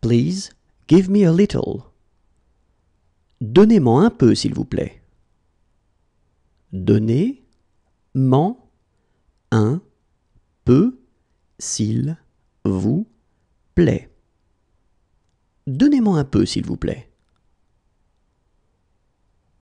Please give me a little. donnez moi un peu, s'il vous plaît. Donnez-m'en un peu, s'il vous plaît. Donnez-moi un peu, s'il vous plaît.